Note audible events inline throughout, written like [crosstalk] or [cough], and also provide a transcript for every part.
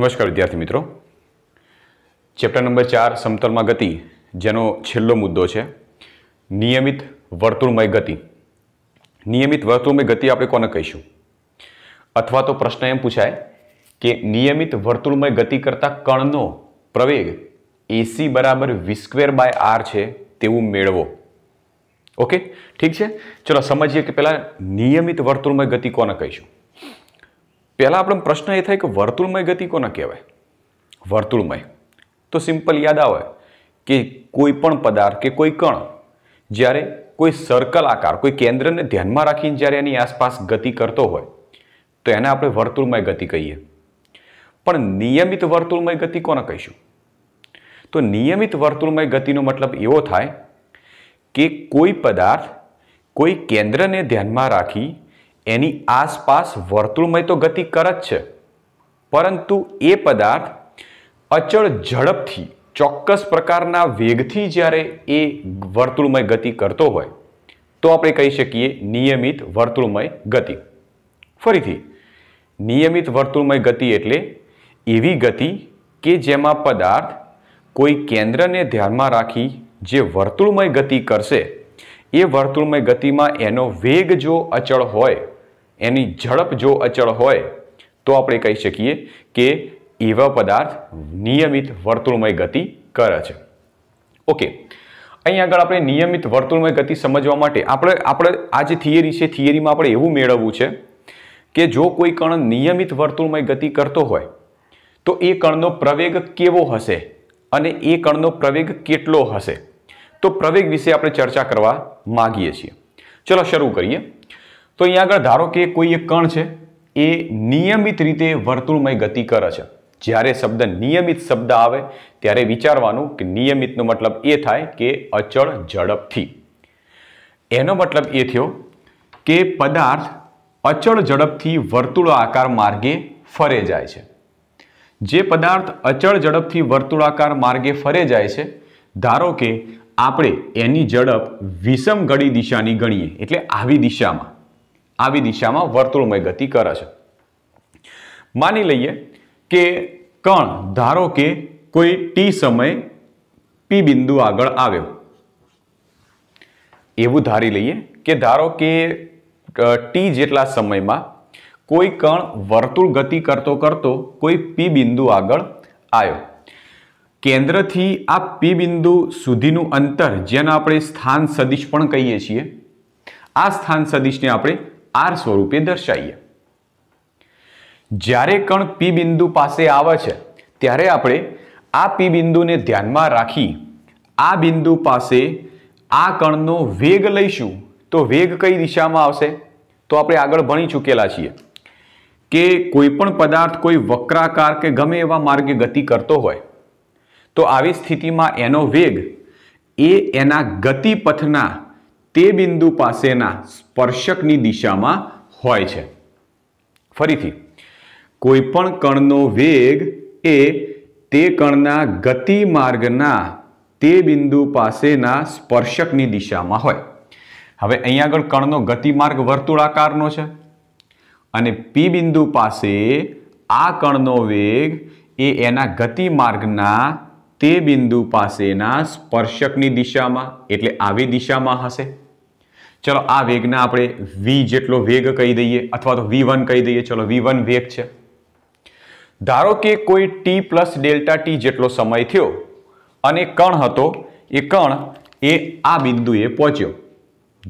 નમસ્કાર વિદ્યાર્થી મિત્રો ચેપ્ટર નંબર ચાર સમતલમાં ગતિ જેનો છેલ્લો મુદ્દો છે નિયમિત વર્તુળમય ગતિ નિયમિત વર્તુળમય ગતિ આપણે કોને કહીશું અથવા તો પ્રશ્ન એમ પૂછાય કે નિયમિત વર્તુળમય ગતિ કરતાં કણનો પ્રવેગ એસી બરાબર વિસ્ક્વેર બાય આર છે તેવું મેળવો ઓકે ઠીક છે ચલો સમજીએ કે પહેલાં નિયમિત વર્તુળમય ગતિ કોને કહીશું પહેલાં આપણો પ્રશ્ન એ થાય કે વર્તુળમય ગતિ કોને કહેવાય વર્તુળમય તો સિમ્પલ યાદ આવે કે કોઈ પણ પદાર્થ કે કોઈ કણ જ્યારે કોઈ સર્કલ આકાર કોઈ કેન્દ્રને ધ્યાનમાં રાખીને જ્યારે એની આસપાસ ગતિ કરતો હોય તો એને આપણે વર્તુળમય ગતિ કહીએ પણ નિયમિત વર્તુળમય ગતિ કોને કહીશું તો નિયમિત વર્તુળમય ગતિનો મતલબ એવો થાય કે કોઈ પદાર્થ કોઈ કેન્દ્રને ધ્યાનમાં રાખી એની આસપાસ વર્તુળમય તો ગતિ કર જ છે પરંતુ એ પદાર્થ અચળ ઝડપથી ચોક્કસ પ્રકારના વેગથી જ્યારે એ વર્તુળમય ગતિ કરતો હોય તો આપણે કહી શકીએ નિયમિત વર્તુળમય ગતિ ફરીથી નિયમિત વર્તુળમય ગતિ એટલે એવી ગતિ કે જેમાં પદાર્થ કોઈ કેન્દ્રને ધ્યાનમાં રાખી જે વર્તુળમય ગતિ કરશે એ વર્તુળમય ગતિમાં એનો વેગ જો અચળ હોય એની ઝડપ જો અચળ હોય તો આપણે કહી શકીએ કે એવા પદાર્થ નિયમિત વર્તુળમય ગતિ કરે છે ઓકે અહીં આગળ આપણે નિયમિત વર્તુળમય ગતિ સમજવા માટે આપણે આપણે આ જે થિયરી છે થિયરીમાં આપણે એવું મેળવવું છે કે જો કોઈ કણ નિયમિત વર્તુળમય ગતિ કરતો હોય તો એ કણનો પ્રવેગ કેવો હશે અને એ કણનો પ્રવેગ કેટલો હશે તો પ્રવેગ વિશે આપણે ચર્ચા કરવા માગીએ છીએ ચલો શરૂ કરીએ તો અહીંયા આગળ ધારો કે કોઈ એક કણ છે એ નિયમિત રીતે વર્તુળમય ગતિ કરે છે જ્યારે શબ્દ નિયમિત શબ્દ આવે ત્યારે વિચારવાનું કે નિયમિતનો મતલબ એ થાય કે અચળ ઝડપથી એનો મતલબ એ થયો કે પદાર્થ અચળ ઝડપથી વર્તુળ આકાર માર્ગે ફરે જાય છે જે પદાર્થ અચળ ઝડપથી વર્તુળાકાર માર્ગે ફરે જાય છે ધારો કે આપણે એની ઝડપ વિષમ ઘડી દિશાની ગણીએ એટલે આવી દિશામાં આવી દિશામાં વર્તુળમય ગતિ કરે છે માની લઈએ કે કણ ધારો કે કોઈ ટી સમયે પી બિંદુ આગળ આવ્યો એવું ધારી લઈએ કે ધારો કે ટી જેટલા સમયમાં કોઈ કણ વર્તુળ ગતિ કરતો કરતો કોઈ પી બિંદુ આગળ આવ્યો કેન્દ્રથી આ પી બિંદુ સુધીનું અંતર જેને આપણે સ્થાન સદિશ પણ કહીએ છીએ આ સ્થાન સદિશને આપણે આર સ્વરૂપે દર્શાવીએ જ્યારે કણ પી બિંદુ પાસે આવે છે ત્યારે આપણે આ પી બિંદુને ધ્યાનમાં રાખી આ બિંદુ પાસે આ કણનો વેગ લઈશું તો વેગ કઈ દિશામાં આવશે તો આપણે આગળ ભણી ચૂકેલા છીએ કે કોઈ પણ પદાર્થ કોઈ વક્રાકાર કે ગમે એવા માર્ગે ગતિ કરતો હોય તો આવી સ્થિતિમાં એનો વેગ એ એના ગતિપથના તે બિંદુ પાસેના સ્પર્શકની દિશામાં હોય છે ફરીથી કોઈપણ કણનો વેગ એ તે કણના ગતિ માર્ગના તે બિંદુ પાસેના સ્પર્શકની દિશામાં હોય હવે અહીંયા આગળ કણનો ગતિમાર્ગ વર્તુળાકારનો છે અને પી બિંદુ પાસે આ કણનો વેગ એ એના ગતિ માર્ગના તે બિંદુ પાસેના સ્પર્શકની દિશામાં એટલે આવી દિશામાં હશે ચલો આ વેગને આપણે વી જેટલો વેગ કહી દઈએ અથવા તો વી વન કહી દઈએ ચલો વી વન વેગ છે ધારો કે કોઈ ટી પ્લસ ડેલ્ટા ટી જેટલો સમય થયો અને કણ હતો એ કણ એ આ બિંદુએ પહોંચ્યો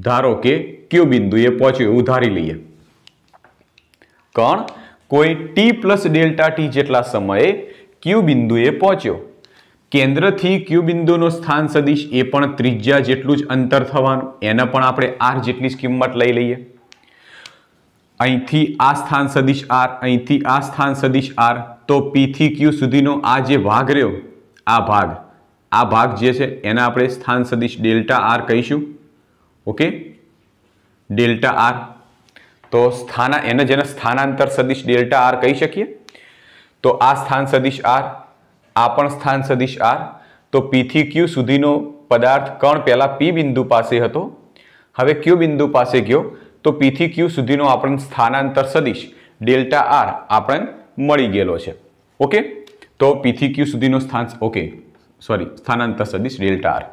ધારો કે ક્યુ બિંદુએ પહોંચ્યો એવું ધારી લઈએ કણ કોઈ ટી પ્લસ ડેલ્ટા ટી જેટલા સમયે ક્યુ બિંદુએ પહોંચ્યો કેન્દ્રથી ક્યુ બિંદુનો સ્થાન સદિશ એ પણ ત્રિજ્યા જેટલું જ અંતર થવાનું એને પણ આપણે આર જેટલી જ કિંમત લઈ લઈએ અહીંથી આ સ્થાન સદિશ આર અહીંથી આ સ્થાન સદિશ આર તો પીથી ક્યુ સુધીનો આ જે ભાગ રહ્યો આ ભાગ આ ભાગ જે છે એના આપણે સ્થાન સદિશ ડેલ્ટા આર કહીશું ઓકે ડેલ્ટા આર તો સ્થાના એને જેને સ્થાનાંતર સદિશ ડેલ્ટા આર કહી શકીએ તો આ સ્થાન સદિશ આર આ પણ સ્થાન સદિશ આર તો પીથી ક્યુ સુધીનો પદાર્થ કણ પહેલાં પી બિંદુ પાસે હતો હવે ક્યુ બિંદુ પાસે ગયો તો પીથી ક્યુ સુધીનો આપણને સ્થાનાંતર સદિશ ડેલ્ટા આર આપણને મળી ગયેલો છે ઓકે તો પીથી ક્યુ સુધીનો સ્થાન ઓકે સોરી સ્થાનાંતર સદિશ ડેલ્ટા આર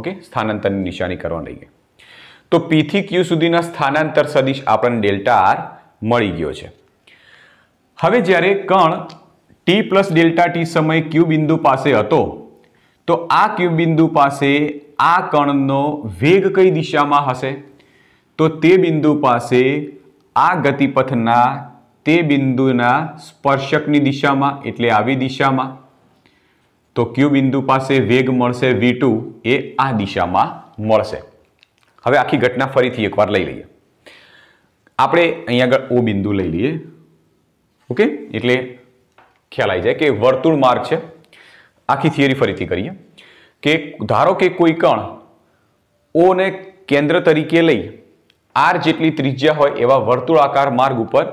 ઓકે સ્થાનાંતરની નિશાની કરવા લઈએ તો પીથી ક્યુ સુધીના સ્થાનાંતર સદિશ આપણને ડેલ્ટા આર મળી ગયો છે હવે જ્યારે કણ ટી પ્લસ ડેલ્ટા ટી સમય ક્યુ બિંદુ પાસે હતો તો આ ક્યુ બિંદુ પાસે આ કણનો વેગ કઈ દિશામાં હશે તો તે બિંદુ પાસે આ ગતિપથના તે બિંદુના સ્પર્શકની દિશામાં એટલે આવી દિશામાં તો ક્યુ બિંદુ પાસે વેગ મળશે વી એ આ દિશામાં મળશે હવે આખી ઘટના ફરીથી એકવાર લઈ લઈએ આપણે અહીંયા આગળ ઓ બિંદુ લઈ લઈએ ઓકે એટલે ખ્યાલ આવી જાય કે વર્તુળ માર્ગ છે આખી થિયરી ફરીથી કરીએ કે ધારો કે કોઈ કણ ઓને કેન્દ્ર તરીકે લઈ આર જેટલી ત્રિજ્યા હોય એવા વર્તુળાકાર માર્ગ ઉપર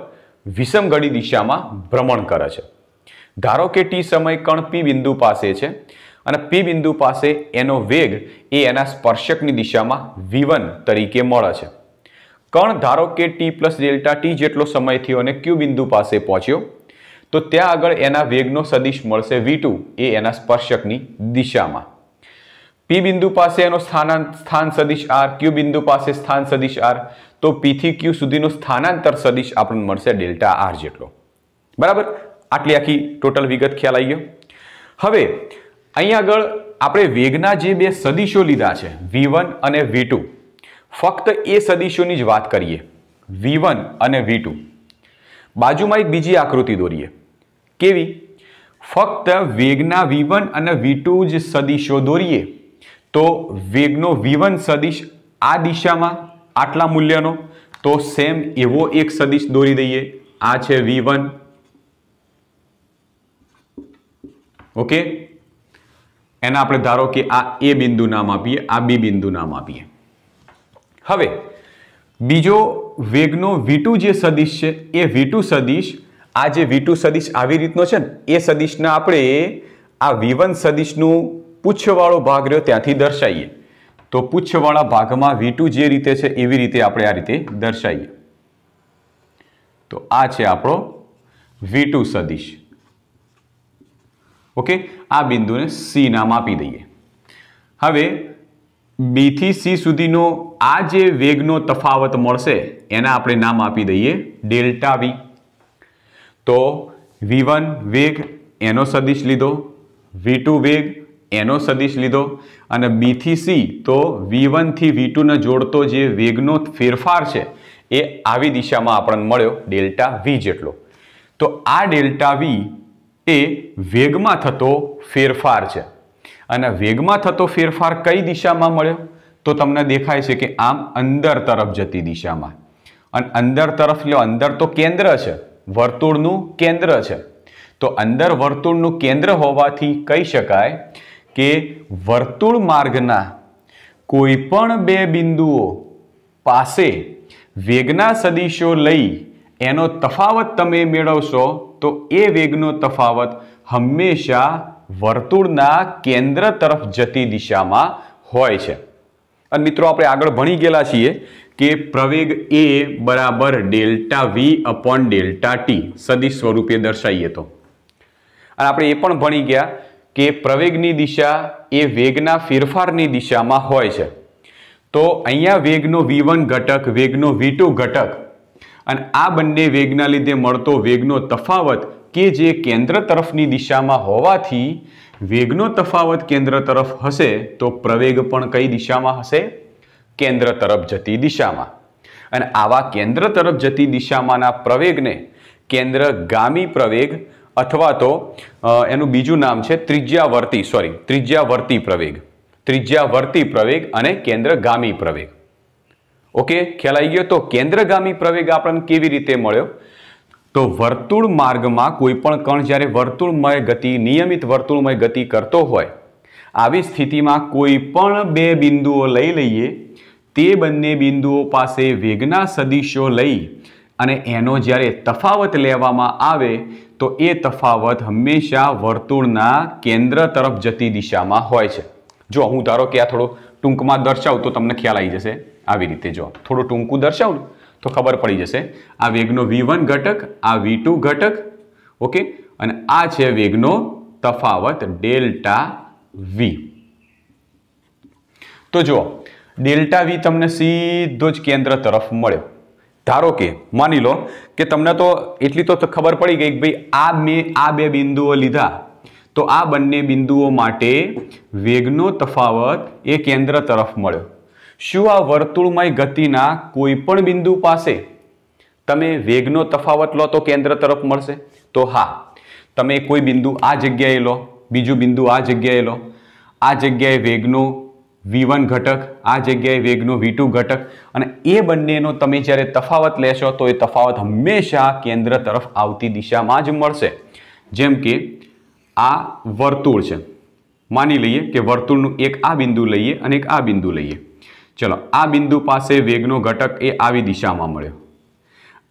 વિષમગળી દિશામાં ભ્રમણ કરે છે ધારો કે ટી સમય કણ પી બિંદુ પાસે છે અને પી બિંદુ પાસે એનો વેગ એ એના સ્પર્શકની દિશામાં વિવન તરીકે મળે છે કણ ધારો કે ટી પ્લસ ડેલ્ટા ટી જેટલો સમય થયો અને ક્યુ બિંદુ પાસે પહોંચ્યો તો ત્યાં આગળ એના વેગનો સદિશ મળશે વી એ એના સ્પર્શકની દિશામાં પી બિંદુ પાસે એનો સ્થાનાં સ્થાન સદિશ આર ક્યુ બિંદુ પાસે સ્થાન સદિશ આર તો પીથી ક્યુ સુધીનો સ્થાનાંતર સદિશ આપણને મળશે ડેલ્ટા આર જેટલો બરાબર આટલી આખી ટોટલ વિગત ખ્યાલ આવી ગયો હવે અહીંયા આગળ આપણે વેગના જે બે સદિશો લીધા છે વી અને વી ફક્ત એ સદિશોની જ વાત કરીએ વી અને વી બાજુમાં એક બીજી આકૃતિ દોરીએ કેવી ફક્ત વેગના વી અને વી જ સદિશો દોરીએ તો વેગનો વી સદિશ આ દિશામાં આટલા મૂલ્યનો તો સેમ એવો એક સદિશ દોરી દઈએ આ છે વી ઓકે એના આપણે ધારો કે આ એ બિંદુ નામ આપીએ આ બી બિંદુ નામ આપીએ હવે બીજો વેગનો વી ટુ જે સદિશ છે એ વી ટુ સદિશ આ જે વી સદિશ આવી રીતનો છે ને એ સદિશના આપણે આ વી સદિશનું પૂછવાળો ભાગ રહ્યો ત્યાંથી દર્શાવીએ તો પૂછવાળા ભાગમાં વી જે રીતે છે એવી રીતે આપણે આ રીતે દર્શાવીએ તો આ છે આપણો વી સદિશ ઓકે આ બિંદુને સી નામ આપી દઈએ હવે બીથી સી સુધીનો આ જે વેગનો તફાવત મળશે એના આપણે નામ આપી દઈએ ડેલ્ટા વી તો વી વન વેગ એનો સદિશ લીધો વી ટુ વેગ એનો સદિશ લીધો અને બીથી સી તો વી વનથી વી ટુને જોડતો જે વેગનો ફેરફાર છે એ આવી દિશામાં આપણને મળ્યો ડેલ્ટા વી જેટલો તો આ ડેલ્ટા વી એ વેગમાં થતો ફેરફાર છે અને વેગમાં થતો ફેરફાર કઈ દિશામાં મળ્યો તો તમને દેખાય છે કે આમ અંદર તરફ જતી દિશામાં અને અંદર તરફ લો અંદર તો કેન્દ્ર છે વર્તુળનું કેન્દ્ર છે તો અંદર વર્તુળનું કેન્દ્ર હોવાથી કહી શકાય કે વર્તુળ માર્ગના કોઈપણ બે બિંદુઓ પાસે વેગના સદીશો લઈ એનો તફાવત તમે મેળવશો તો એ વેગનો તફાવત હંમેશા વર્તુળના કેન્દ્ર તરફ જતી દિશામાં હોય છે અને મિત્રો આપણે આગળ ભણી ગયેલા છીએ કે પ્રવેગ એ બરાબર delta v upon delta t સદી સ્વરૂપે દર્શાવીએ તો અને આપણે એ પણ ભણી ગયા કે પ્રવેગની દિશા એ વેગના ફેરફારની દિશામાં હોય છે તો અહીંયા વેગનો વી ઘટક વેગનો વી ઘટક અને આ બંને વેગના લીધે મળતો વેગનો તફાવત કે જે કેન્દ્ર તરફની દિશામાં હોવાથી વેગનો તફાવત કેન્દ્ર તરફ હશે તો પ્રવેગ પણ કઈ દિશામાં હશે કેન્દ્ર તરફ જતી દિશામાં અને આવા કેન્દ્ર તરફ જતી દિશામાંના પ્રવેગને કેન્દ્ર ગામી પ્રવેગ અથવા તો એનું બીજું નામ છે ત્રિજ્યાવર્તી સોરી ત્રિજ્યાવર્તી પ્રવેગ ત્રિજ્યાવર્તી પ્રવેગ અને કેન્દ્ર ગામી પ્રવેગ ઓકે ખ્યાલ આવી ગયો તો કેન્દ્રગામી પ્રવેગ આપણને કેવી રીતે મળ્યો તો વર્તુળ માર્ગમાં કોઈ પણ કણ જ્યારે વર્તુળમય ગતિ નિયમિત વર્તુળમય ગતિ કરતો હોય આવી સ્થિતિમાં કોઈ પણ બે બિંદુઓ લઈ લઈએ તે બંને બિંદુઓ પાસે વેગના સદિશો લઈ અને એનો જ્યારે તફાવત લેવામાં આવે તો એ તફાવત હંમેશા વર્તુળના કેન્દ્ર તરફ જતી દિશામાં હોય છે જો હું ધારો કે આ થોડો ટૂંકમાં દર્શાવું તો તમને ખ્યાલ આવી જશે આવી રીતે જો થોડું ટૂંકું દર્શાવું તો ખબર પડી જશે આ વેગનો વી ઘટક આ વી ઘટક ઓકે અને આ છે વેગનો તફાવત ડેલ્ટા વી તો જુઓ ડેલ્ટા વી તમને સીધો જ કેન્દ્ર તરફ મળ્યો ધારો કે માની લો કે તમને તો એટલી તો ખબર પડી ગઈ કે ભાઈ આ મેં આ બે બિંદુઓ લીધા તો આ બંને બિંદુઓ માટે વેગનો તફાવત એ કેન્દ્ર તરફ મળ્યો શું આ વર્તુળમય ગતિના કોઈ પણ બિંદુ પાસે તમે વેગનો તફાવત લો તો કેન્દ્ર તરફ મળશે તો હા તમે કોઈ બિંદુ આ જગ્યાએ લો બીજું બિંદુ આ જગ્યાએ લો આ જગ્યાએ વેગનો વી ઘટક આ જગ્યાએ વેગનો વી ઘટક અને એ બંનેનો તમે જ્યારે તફાવત લેશો તો એ તફાવત હંમેશા કેન્દ્ર તરફ આવતી દિશામાં જ મળશે જેમ કે આ વર્તુળ છે માની લઈએ કે વર્તુળનું એક આ બિંદુ લઈએ અને એક આ બિંદુ લઈએ ચલો આ બિંદુ પાસે વેગનો ઘટક એ આવી દિશામાં મળ્યો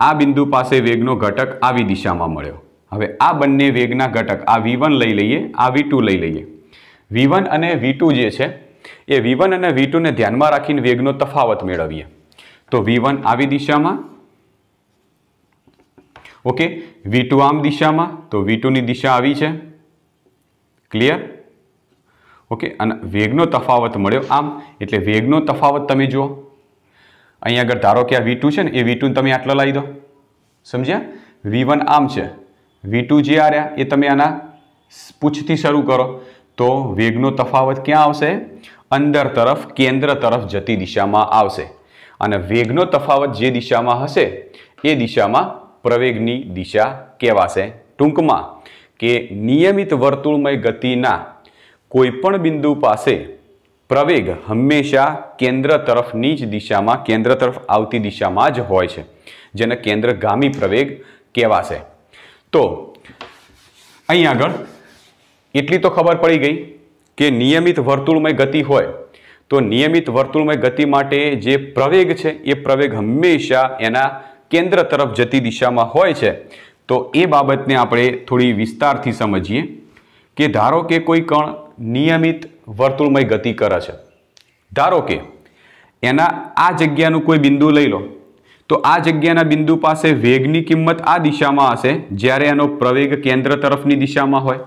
આ બિંદુ પાસે વેગનો ઘટક આવી દિશામાં મળ્યો હવે આ બંને વેગના ઘટક આ વી લઈ લઈએ આ વી લઈ લઈએ વી અને વી જે છે એ વી અને વી ટુને ધ્યાનમાં રાખીને વેગનો તફાવત મેળવીએ તો વી આવી દિશામાં ઓકે વી આમ દિશામાં તો વી ટુની દિશા આવી છે ક્લિયર ઓકે અને વેગનો તફાવત મળ્યો આમ એટલે વેગનો તફાવત તમે જુઓ અહીંયા આગળ ધારો કે આ વી છે ને એ વી ટુને તમે આટલા લઈ દો સમજ્યા વી આમ છે વી જે આ એ તમે આના પૂછથી શરૂ કરો તો વેગનો તફાવત ક્યાં આવશે અંદર તરફ કેન્દ્ર તરફ જતી દિશામાં આવશે અને વેગનો તફાવત જે દિશામાં હશે એ દિશામાં પ્રવેગની દિશા કહેવાશે ટૂંકમાં કે નિયમિત વર્તુળમય ગતિના કોઈપણ બિંદુ પાસે પ્રવેગ હંમેશા કેન્દ્ર તરફની જ દિશામાં કેન્દ્ર તરફ આવતી દિશામાં જ હોય છે જેને કેન્દ્રગામી પ્રવેગ કહેવાશે તો અહીં આગળ એટલી તો ખબર પડી ગઈ કે નિયમિત વર્તુળમય ગતિ હોય તો નિયમિત વર્તુળમય ગતિ માટે જે પ્રવેગ છે એ પ્રવેગ હંમેશા એના કેન્દ્ર તરફ જતી દિશામાં હોય છે તો એ બાબતને આપણે થોડી વિસ્તારથી સમજીએ કે ધારો કે કોઈ કણ નિયમિત વર્તુળમય ગતિ કરે છે ધારો કે એના આ જગ્યાનું કોઈ બિંદુ લઈ લો તો આ જગ્યાના બિંદુ પાસે વેગની કિંમત આ દિશામાં હશે જ્યારે એનો પ્રવેગ કેન્દ્ર તરફની દિશામાં હોય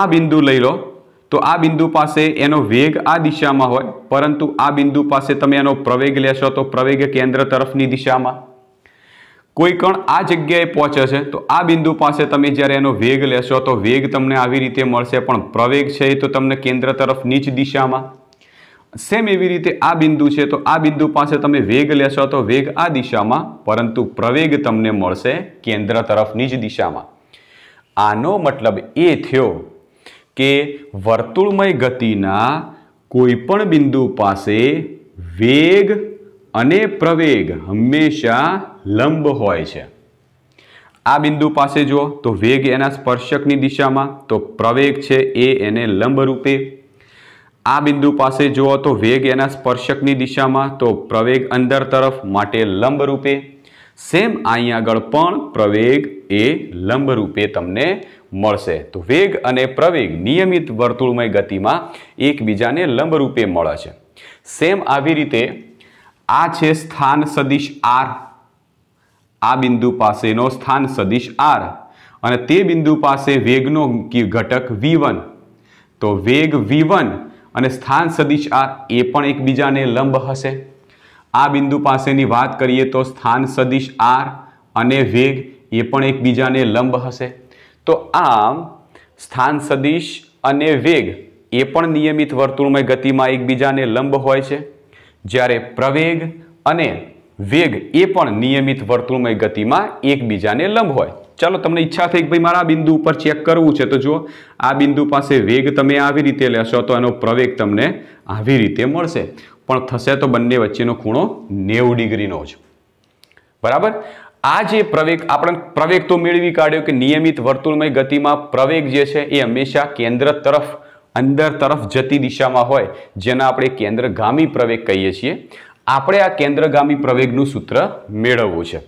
આ બિંદુ લઈ લો તો આ બિંદુ પાસે એનો વેગ આ દિશામાં હોય પરંતુ આ બિંદુ પાસે તમે એનો પ્રવેગ લેશો તો પ્રવેગ કેન્દ્ર તરફની દિશામાં કોઈ કણ આ જગ્યાએ પહોંચે છે તો આ બિંદુ પાસે તમે જ્યારે એનો વેગ લેશો તો વેગ તમને આવી રીતે મળશે પણ પ્રવેગ છે એ તો તમને કેન્દ્ર તરફ નીચ દિશામાં સેમ એવી રીતે આ બિંદુ છે તો આ બિંદુ પાસે તમે વેગ લેશો તો વેગ આ દિશામાં પરંતુ પ્રવેગ તમને મળશે કેન્દ્ર તરફની જ દિશામાં આનો મતલબ એ થયો કે વર્તુળમય ગતિના કોઈપણ બિંદુ પાસે વેગ અને પ્રવેગ હંમેશા લંબ હોય છે આ બિંદુ પાસે જો તો વેગ એના સ્પર્શકની દિશામાં તો પ્રવેગ છે એ એને લંબરૂપે આ બિંદુ પાસે જુઓ તો વેગ એના સ્પર્શકની દિશામાં તો પ્રવેગ અંદર તરફ માટે લંબરૂપે સેમ અહીંયા આગળ પણ પ્રવેગ એ લંબરૂપે તમને મળશે તો વેગ અને પ્રવેગ નિયમિત વર્તુળમય ગતિમાં એકબીજાને લંબરૂપે મળે છે સેમ આવી રીતે આ છે સ્થાન સદિશ આર આ બિંદુ પાસેનો સ્થાન સદિશ આર અને તે બિંદુ પાસે વેગનો ઘટક વી તો વેગ વી અને સ્થાન સદિશ આર એ પણ એકબીજાને લંબ હશે આ બિંદુ પાસેની વાત કરીએ તો સ્થાન સદિશ આર અને વેગ એ પણ એકબીજાને લંબ હશે તો આમ સ્થાન સદિશ અને વેગ એ પણ નિયમિત વર્તુળમય ગતિમાં એકબીજાને લંબ હોય છે જ્યારે પ્રવેગ અને વેગ એ પણ નિયમિત વર્તુળમય ગતિમાં એકબીજાને લંબ હોય ચાલો તમને ઈચ્છા થઈ કે ભાઈ મારા આ બિંદુ ઉપર ચેક કરવું છે તો જુઓ આ બિંદુ પાસે વેગ તમે આવી રીતે લેશો તો એનો પ્રવેગ તમને આવી રીતે મળશે પણ થશે તો બંને વચ્ચેનો ખૂણો નેવું ડિગ્રીનો જ બરાબર આ જે પ્રવેગ આપણે પ્રવેગ તો મેળવી કાઢ્યો કે નિયમિત વર્તુળમય ગતિમાં પ્રવેગ જે છે એ હંમેશા કેન્દ્ર તરફ અંદર તરફ જતી દિશામાં હોય જેના આપણે કેન્દ્રગામી પ્રવેગ કહીએ છીએ આપણે આ કેન્દ્રગામી પ્રવેગનું સૂત્ર મેળવવું છે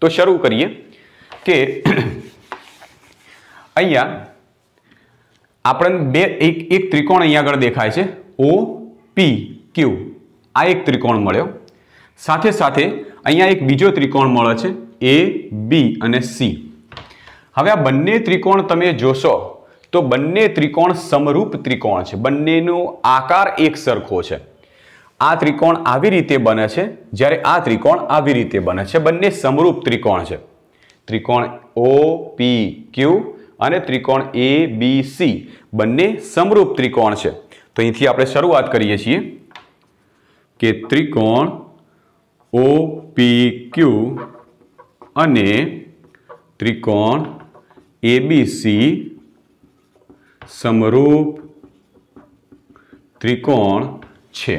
તો શરૂ કરીએ કે [clears throat] અહીંયા આપણને બે એક એક ત્રિકોણ અહીંયા આગળ દેખાય છે ઓ પી ક્યુ આ એક ત્રિકોણ મળ્યો સાથે સાથે અહીંયા એક બીજો ત્રિકોણ મળે છે એ બી અને સી હવે આ બંને ત્રિકોણ તમે જોશો તો બંને ત્રિકોણ સમરૂપ ત્રિકોણ છે બંનેનો આકાર એક સરખો છે આ ત્રિકોણ આવી રીતે બને છે જ્યારે આ ત્રિકોણ આવી રીતે બને છે બંને સમરૂપ ત્રિકોણ છે ત્રિકોણ ઓ પી ક્યુ અને ત્રિકોણ એ બી સી બંને સમરૂપ ત્રિકોણ છે તો અહીંથી આપણે શરૂઆત કરીએ છીએ કે ત્રિકોણ ઓ પી ક્યુ અને ત્રિકોણ એબીસી સમરૂપ ત્રિકોણ છે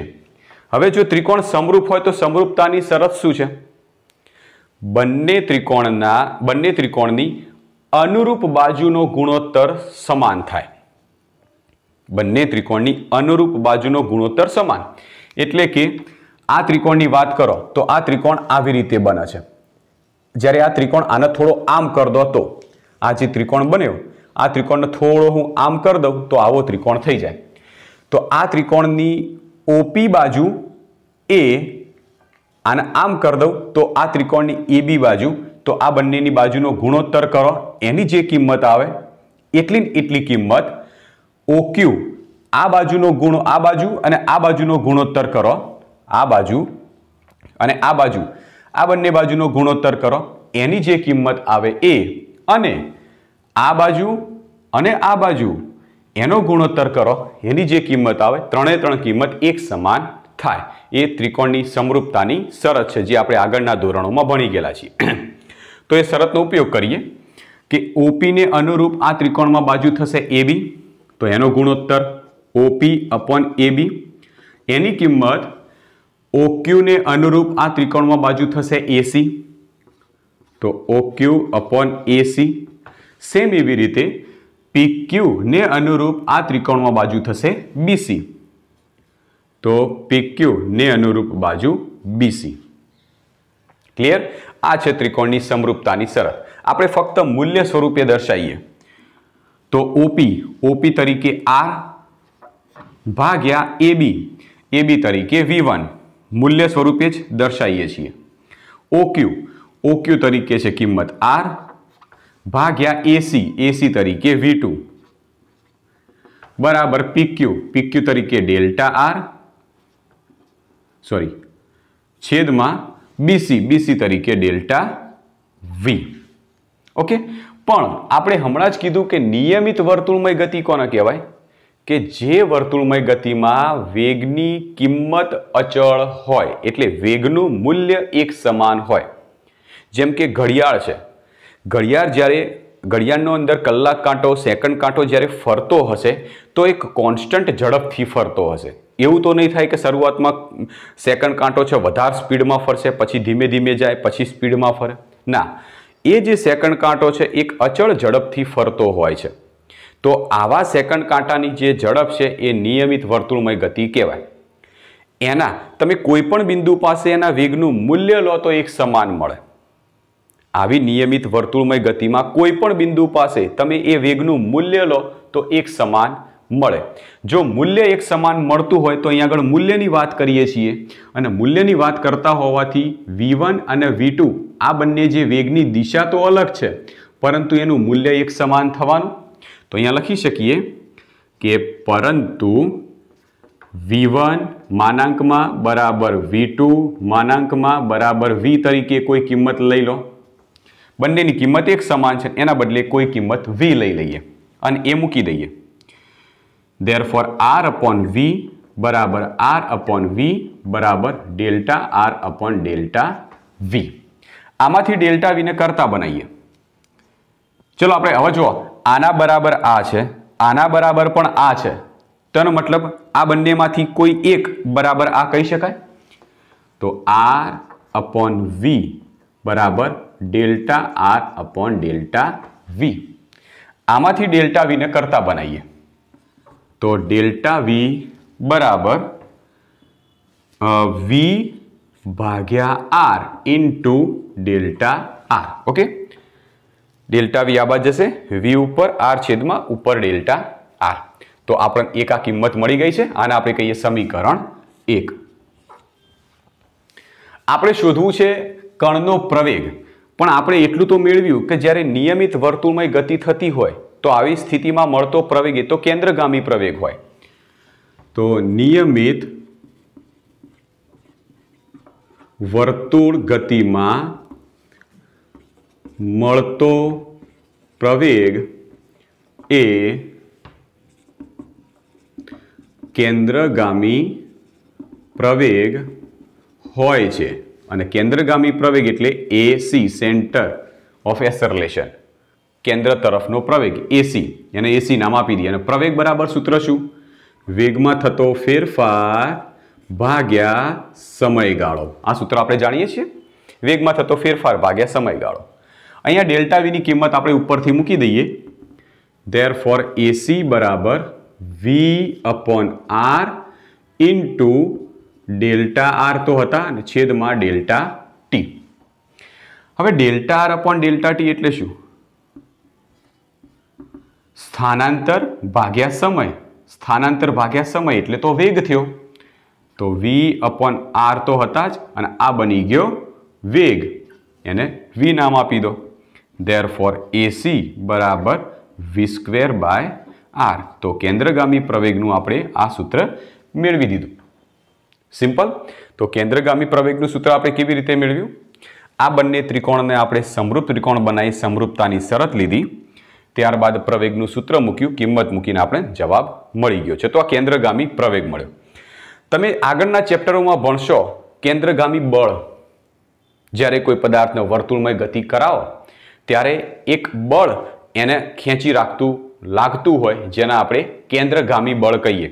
હવે જો ત્રિકોણ સમરૂપ હોય તો સમરૂપતાની શરત શું છે બંને ત્રિકોણના બંને ત્રિકોણની અનુરૂપ બાજુનો ગુણોત્તર સમાન થાય બંને ત્રિકોણની અનુરૂપ બાજુનો ગુણોત્તર સમાન એટલે કે આ ત્રિકોણની વાત કરો તો આ ત્રિકોણ આવી રીતે બને છે જ્યારે આ ત્રિકોણ આને થોડો આમ કરી દો તો આ જે ત્રિકોણ બન્યો આ ત્રિકોણને થોડો હું આમ કરી દઉં તો આવો ત્રિકોણ થઈ જાય તો આ ત્રિકોણની ઓપી બાજુ એ આને આમ કરી દઉં તો આ ત્રિકોણની એ બી બાજુ તો આ બંનેની બાજુનો ગુણોત્તર કરો એની જે કિંમત આવે એટલી એટલી કિંમત ઓક્યુ આ બાજુનો ગુણ આ બાજુ અને આ બાજુનો ગુણોત્તર કરો આ બાજુ અને આ બાજુ આ બંને બાજુનો ગુણોત્તર કરો એની જે કિંમત આવે એ અને આ બાજુ અને આ બાજુ એનો ગુણોત્તર કરો એની જે કિંમત આવે ત્રણે ત્રણ કિંમત એક સમાન થાય એ ત્રિકોણની સમરૂપતાની શરત છે જે આપણે આગળના ધોરણોમાં ભણી ગયેલા છીએ [clears throat] તો એ શરતનો ઉપયોગ કરીએ કે ઓપીને અનુરૂપ આ ત્રિકોણમાં બાજુ થશે એબી તો એનો ગુણોત્તર ઓપી અપોન એબી એની કિંમત ઓક્યુને અનુરૂપ આ ત્રિકોણમાં બાજુ થશે એસી તો ઓક્યુ અપોન એસી સેમ એવી રીતે પીક્યુ ને અનુરૂપ આ ત્રિકોણમાં બાજુ થશે બીસી તો પીક્યુ ને અનુરૂપ બાજુ બીસી ક્લિયર આ છે ત્રિકોણની સમરૂપતાની શરત આપણે ફક્ત મૂલ્ય સ્વરૂપે દર્શાવીએ તો ઓપી ઓપી તરીકે આર ભાગ્યા એબી એબી તરીકે વી વન મૂલ્ય સ્વરૂપે જ દર્શાવીએ છીએ ઓક્યુ ઓક્યુ તરીકે છે કિંમત આર ભાગ્યા એસી એસી તરીકે વી ટુ બરાબર પીક્યુ પીક્યુ તરીકે ડેલ્ટા આર સોરી છેદમાં બીસી બીસી તરીકે ડેલ્ટા વી ઓકે પણ આપણે હમણાં જ કીધું કે નિયમિત વર્તુળમય ગતિ કોને કહેવાય કે જે વર્તુળમય ગતિમાં વેગની કિંમત અચળ હોય એટલે વેગનું મૂલ્ય એક સમાન હોય જેમ કે ઘડિયાળ છે ઘડિયાળ જ્યારે ઘડિયાળનો અંદર કલાક કાંટો સેકન્ડ કાંટો જ્યારે ફરતો હશે તો એક કોન્સ્ટન્ટ ઝડપથી ફરતો હશે એવું તો નહીં થાય કે શરૂઆતમાં સેકન્ડ કાંટો છે વધારે સ્પીડમાં ફરશે પછી ધીમે ધીમે જાય પછી સ્પીડમાં ફરે ના એ જે સેકન્ડ કાંટો છે એક અચળ ઝડપથી ફરતો હોય છે તો આવા સેકન્ડ કાંટાની જે ઝડપ છે એ નિયમિત વર્તુળમય ગતિ કહેવાય એના તમે કોઈ પણ બિંદુ પાસે એના વેગનું મૂલ્ય લો તો એક સમાન મળે આવી નિયમિત વર્તુળમય ગતિમાં કોઈપણ બિંદુ પાસે તમે એ વેગનું મૂલ્ય લો તો એક સમાન મળે જો મૂલ્ય એક સમાન મળતું હોય તો અહીંયા આગળ મૂલ્યની વાત કરીએ છીએ અને મૂલ્યની વાત કરતા હોવાથી વી અને વી આ બંને જે વેગની દિશા તો અલગ છે પરંતુ એનું મૂલ્ય એક સમાન થવાનું तो अँ लखी सकी कि परंतु वी वन मनाक में बराबर वी टू मनाक में बराबर वी तरीके कोई किमत लई लो बने की किंमत एक सामन है एना बदले कोई किंमत वी लई लीए अने मूकी दी therefore r upon v बराबर आर अपॉन वी बराबर delta r upon delta v आमा डेल्टा वी ने करता बनाई ચલો આપણે હવે જુઓ આના બરાબર આ છે આના બરાબર પણ આ છે તેનો મતલબ આ બંનેમાંથી કોઈ એક બરાબર આ કહી શકાય તો આર અપોન વી બરાબર delta r upon delta v આમાંથી ડેલ્ટા વીને કરતા બનાવીએ તો ડેલ્ટા વી બરાબર વી ભાગ્યા r into delta r okay delta v આ બાદ જશે વી ઉપર આર છેદમાં ઉપર ડેલ્ટા આર તો આપણને એક આ કિંમત મળી ગઈ છે આને આપણે કહીએ સમીકરણ એક આપણે શોધવું છે કણનો પ્રવેગ પણ આપણે એટલું તો મેળવ્યું કે જ્યારે નિયમિત વર્તુળમય ગતિ થતી હોય તો આવી સ્થિતિમાં મળતો પ્રવેગ એ તો કેન્દ્રગામી પ્રવેગ હોય તો નિયમિત વર્તુળ ગતિમાં મળતો પ્રવેગ એ કેન્દ્રગામી પ્રવેગ હોય છે અને કેન્દ્રગામી પ્રવેગ એટલે એસી સેન્ટર ઓફ એસરલેશન કેન્દ્ર તરફનો પ્રવેગ એસી એને એસી નામ આપી દઈએ અને પ્રવેગ બરાબર સૂત્ર શું વેગમાં થતો ફેરફાર ભાગ્યા સમયગાળો આ સૂત્ર આપણે જાણીએ છીએ વેગમાં થતો ફેરફાર ભાગ્યા સમયગાળો અહીંયા ડેલ્ટા વીની કિંમત આપણે ઉપરથી મૂકી દઈએ ધેર ફોર એસી બરાબર v upon r into delta R તો હતા અને છેદમાં ડેલ્ટા ટી હવે delta r upon delta t એટલે શું સ્થાનાંતર ભાગ્યા સમય સ્થાનાંતર ભાગ્યા સમય એટલે તો વેગ થયો તો વી અપોન આર તો હતા જ અને આ બની ગયો વેગ એને વી નામ આપી દો દેરફોર એસી બરાબર વી સ્ક્વેર બાય આર તો કેન્દ્રગામી પ્રવેગનું આપણે આ સૂત્ર મેળવી દીધું સિમ્પલ તો કેન્દ્રગામી પ્રવેગનું સૂત્ર આપણે કેવી રીતે મેળવ્યું આ બંને ત્રિકોણને આપણે સમૃદ્ધ ત્રિકોણ બનાવી સમરૂપતાની શરત લીધી ત્યારબાદ પ્રવેગનું સૂત્ર મૂક્યું કિંમત મૂકીને આપણે જવાબ મળી ગયો છે તો આ કેન્દ્રગામી પ્રવેગ મળ્યો તમે આગળના ચેપ્ટરોમાં ભણશો કેન્દ્રગામી બળ જ્યારે કોઈ પદાર્થને વર્તુળમય ગતિ કરાવો ત્યારે એક બળ એને ખેંચી રાખતું લાગતું હોય જેને આપણે કેન્દ્રગામી બળ કહીએ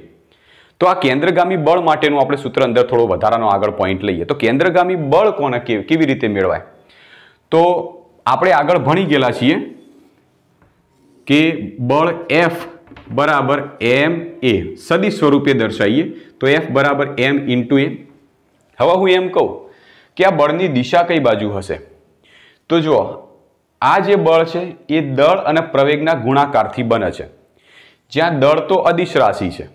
તો આ કેન્દ્રગામી બળ માટેનું આપણે સૂત્ર અંદર થોડો વધારાનો આગળ પોઈન્ટ લઈએ તો કેન્દ્રગામી બળ કોને કેવી રીતે મેળવાય તો આપણે આગળ ભણી ગયેલા છીએ કે બળ એફ બરાબર એમ એ સદી સ્વરૂપે દર્શાવીએ તો એફ બરાબર એમ ઇન્ટુ એ હવે હું એમ કહું કે આ બળની દિશા કઈ બાજુ હશે તો જુઓ આ જે બળ છે એ દળ અને પ્રવેગના ગુણાકારથી બને છે જ્યાં દળ તો અદિશ રાશિ છે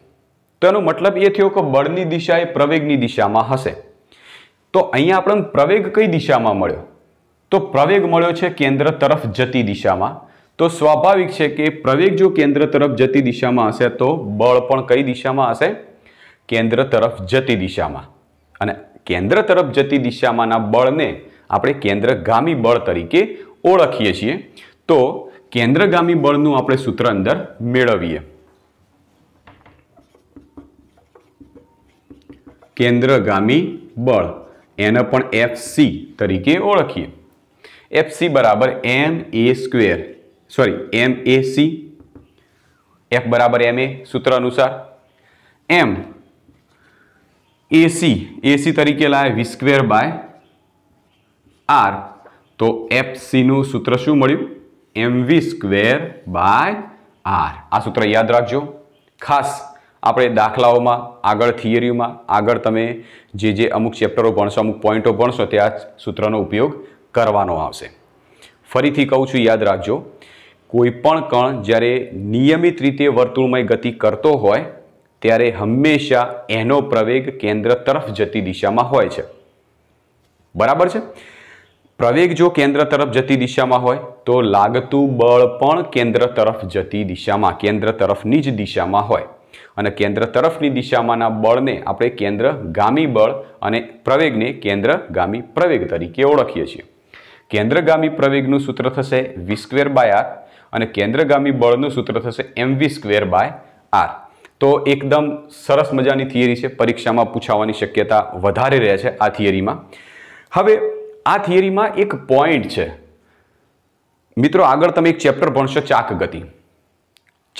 તો એનો મતલબ એ થયો કે બળની દિશા એ પ્રવેગની દિશામાં હશે તો અહીંયા આપણને પ્રવેગ કઈ દિશામાં મળ્યો તો પ્રવેગ મળ્યો છે કેન્દ્ર તરફ જતી દિશામાં તો સ્વાભાવિક છે કે પ્રવેગ જો કેન્દ્ર તરફ જતી દિશામાં હશે તો બળ પણ કઈ દિશામાં હશે કેન્દ્ર તરફ જતી દિશામાં અને કેન્દ્ર તરફ જતી દિશામાંના બળને આપણે કેન્દ્રગામી બળ તરીકે ઓળખીએ છીએ તો કેન્દ્રગામી બળનું આપણે સૂત્ર અંદર મેળવીએ કેન્દ્રગામી બળ એને પણ એફ તરીકે ઓળખીએ એફ બરાબર m a square sorry m a c F બરાબર એમ એ સૂત્ર અનુસાર એમ એસી એસી તરીકે લાય વી સ્ક્વેર બાય આર તો એફ સીનું સૂત્ર શું મળ્યું એમવી સ્ક્વેર બાય આર આ સૂત્ર યાદ રાખજો ખાસ આપણે દાખલાઓમાં આગળ થિયરીમાં આગળ તમે જે જે અમુક ચેપ્ટરો ભણશો અમુક પોઈન્ટો ભણશો તે આ સૂત્રનો ઉપયોગ કરવાનો આવશે ફરીથી કહું છું યાદ રાખજો કોઈપણ કણ જ્યારે નિયમિત રીતે વર્તુળમય ગતિ કરતો હોય ત્યારે હંમેશા એનો પ્રવેગ કેન્દ્ર તરફ જતી દિશામાં હોય છે બરાબર છે પ્રવેગ જો કેન્દ્ર તરફ જતી દિશામાં હોય તો લાગતું બળ પણ કેન્દ્ર તરફ જતી દિશામાં કેન્દ્ર તરફની જ દિશામાં હોય અને કેન્દ્ર તરફની દિશામાંના બળને આપણે કેન્દ્ર ગામી બળ અને પ્રવેગને કેન્દ્ર ગામી પ્રવેગ તરીકે ઓળખીએ છીએ કેન્દ્ર ગામી પ્રવેગનું સૂત્ર થશે વી સ્ક્વેર બાય આર અને કેન્દ્ર ગામી બળનું સૂત્ર થશે m v square by r તો એકદમ સરસ મજાની થિયરી છે પરીક્ષામાં પૂછાવાની શક્યતા વધારે રહે છે આ થિયરીમાં હવે આ થિયરીમાં એક પોઈન્ટ છે મિત્રો આગળ તમે એક ચેપ્ટર ભણશો ચાક ગતિ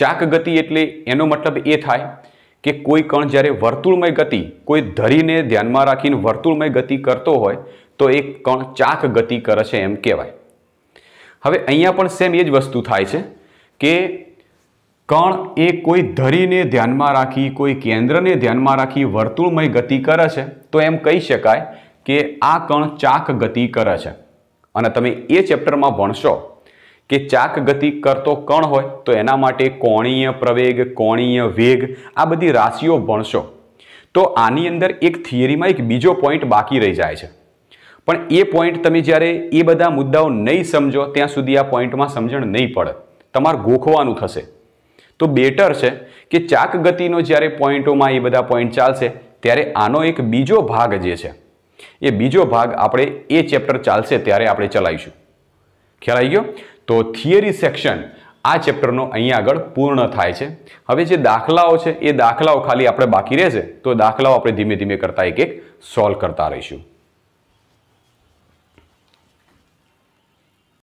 ચાક ગતિ એટલે એનો મતલબ એ થાય કે કોઈ કણ જ્યારે વર્તુળમય ગતિ કોઈ ધરીને ધ્યાનમાં રાખીને વર્તુળમય ગતિ કરતો હોય તો એ કણ ચાક ગતિ કરે છે એમ કહેવાય હવે અહીંયા પણ સેમ એ જ વસ્તુ થાય છે કે કણ એ કોઈ ધરીને ધ્યાનમાં રાખી કોઈ કેન્દ્રને ધ્યાનમાં રાખી વર્તુળમય ગતિ કરે છે તો એમ કહી શકાય કે આ કણ ચાક ગતિ કરે છે અને તમે એ ચેપ્ટરમાં ભણશો કે ચાક ગતિ કરતો કણ હોય તો એના માટે કોણીય પ્રવેગ કોણીય વેગ આ બધી રાશિઓ ભણશો તો આની અંદર એક થિયરીમાં એક બીજો પોઈન્ટ બાકી રહી જાય છે પણ એ પોઈન્ટ તમે જ્યારે એ બધા મુદ્દાઓ નહીં સમજો ત્યાં સુધી આ પોઈન્ટમાં સમજણ નહીં પડે તમારે ગોખવાનું થશે તો બેટર છે કે ચાક ગતિનો જ્યારે પોઈન્ટોમાં એ બધા પોઈન્ટ ચાલશે ત્યારે આનો એક બીજો ભાગ જે છે એ બીજો ભાગ આપણે એ ચેપ્ટર ચાલશે ત્યારે આપણે ચલાવીશું ખ્યાલ આવી ગયો તો થિયરી સેક્શન આ ચેપ્ટરનો અહીંયા આગળ પૂર્ણ થાય છે હવે જે દાખલાઓ છે એ દાખલાઓ ખાલી આપણે બાકી રહેશે તો દાખલાઓ આપણે ધીમે ધીમે કરતાં એક એક સોલ્વ કરતા રહીશું